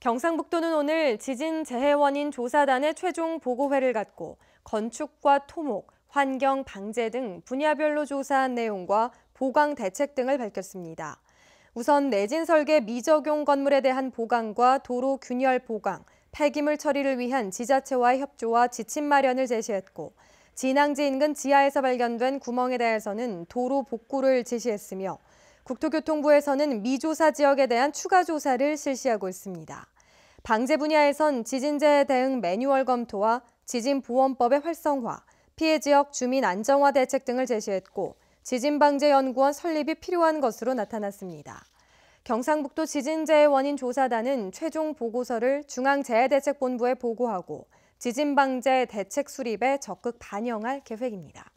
경상북도는 오늘 지진 재해 원인 조사단의 최종 보고회를 갖고 건축과 토목, 환경 방제 등 분야별로 조사한 내용과 보강 대책 등을 밝혔습니다. 우선 내진 설계 미적용 건물에 대한 보강과 도로 균열 보강, 폐기물 처리를 위한 지자체와의 협조와 지침 마련을 제시했고 진앙지 인근 지하에서 발견된 구멍에 대해서는 도로 복구를 지시했으며 국토교통부에서는 미조사 지역에 대한 추가 조사를 실시하고 있습니다. 방제 분야에선 지진재해 대응 매뉴얼 검토와 지진보험법의 활성화, 피해 지역 주민 안정화 대책 등을 제시했고 지진방재연구원 설립이 필요한 것으로 나타났습니다. 경상북도 지진재해 원인 조사단은 최종 보고서를 중앙재해대책본부에 보고하고 지진방재 대책 수립에 적극 반영할 계획입니다.